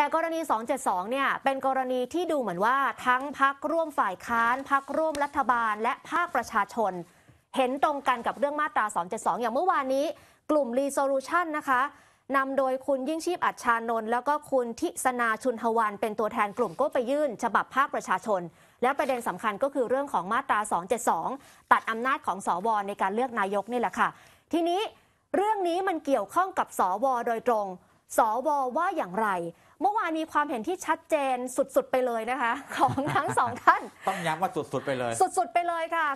แต่กรณี 272 เนี่ย เป็นกรณีที่ดูเหมือนว่าทั้งพักร่วมฝ่ายค้านพักร่วมรัฐบาล และภาคประชาชน เห็นตรงกันกับเรื่องมาตรา 272 อย่างเมื่อวานนี้ กลุ่มรีโซลูชันนะคะนำโดยคุณยิ่งชีพอัจชานนท์แล้วก็คุณทิศนาชุนทวัน เป็นตัวแทนกลุ่มก็ไปยื่น ฉบับภาคประชาชน แล้วประเด็นสำคัญก็คือเรื่องของมาตรา272ตัดอำนาจของสอวอในการเลือกนายกนี่แหละค่ะทีนี้เรื่องนี้มันเกี่ยวข้องกับสอวอโดยตรงสวว่าอย่างไร เมื่อวานมีความเห็นที่ชัดเจนสุดๆไปเลยนะคะ ของทั้งสองท่าน ต้องย้ำว่าสุดๆไปเลย สุดๆไปเลยค่ะ